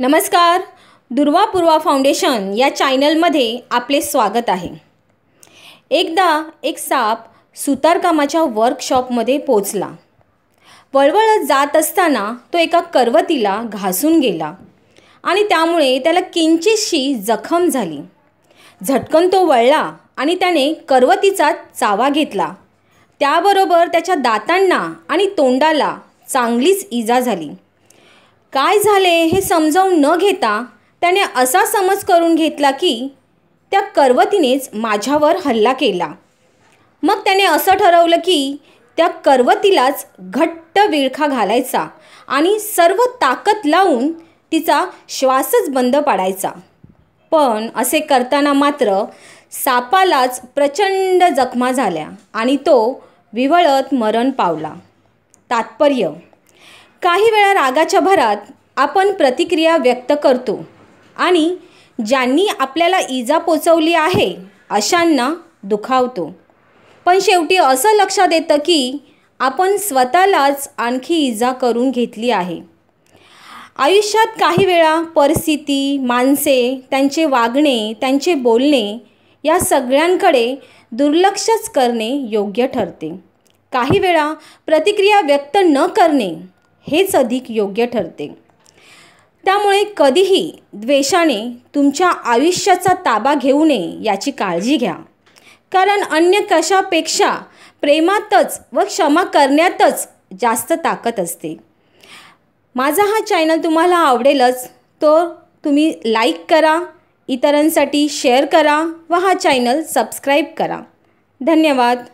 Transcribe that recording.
नमस्कार दुर्वा पूर्वा फाउंडेशन या चॅनलमध्ये आपले स्वागत आहे एकदा एक साप सुतारकामाच्या वर्कशॉपमध्ये पोचला वळवळत जात असताना तो एका करवतीला घासून गेला आणि त्यामुळे त्याला किंचितशी जखम झाली झटकन तो वळला आणि त्याने करवतीचा चावा घेतला त्याबरोबर त्याच्या दातांना आणि तोंडाला चांगलीच इजा झाली काय झाले हे समजावून न घेता त्याने असा समज करून घेतला की त्या करवतीनेच माझ्यावर हल्ला केला मग त्याने असं ठरवलं की त्या करवतीलाच घट्ट विळखा घालायचा आणि सर्व ताकद लावून तिचा श्वासच बंद पाडायचा पण असे करताना मात्र सापालाच प्रचंड जखमा झाल्या आणि तो विवळत मरण पावला तात्पर्य काही वेळा रागाच्या भरात आपण प्रतिक्रिया व्यक्त करतो आणि ज्यांनी आपल्याला इजा पोचवली आहे अशांना दुखावतो पण शेवटी असं लक्षात येतं की आपण स्वतःलाच आणखी इजा करून घेतली आहे आयुष्यात काही वेळा परिस्थिती माणसे त्यांचे वागणे त्यांचे बोलणे या सगळ्यांकडे दुर्लक्षच करणे योग्य ठरते काही वेळा प्रतिक्रिया व्यक्त न करणे हेच अधिक योग्य ठरते त्यामुळे कधीही द्वेषाने तुमच्या आयुष्याचा ताबा घेऊ नये याची काळजी घ्या कारण अन्य कशापेक्षा प्रेमातच व क्षमा करण्यातच जास्त ताकद असते माझा हा चॅनल तुम्हाला आवडेलच तो तुम्ही लाईक करा इतरांसाठी शेअर करा व हा चॅनल सबस्क्राईब करा धन्यवाद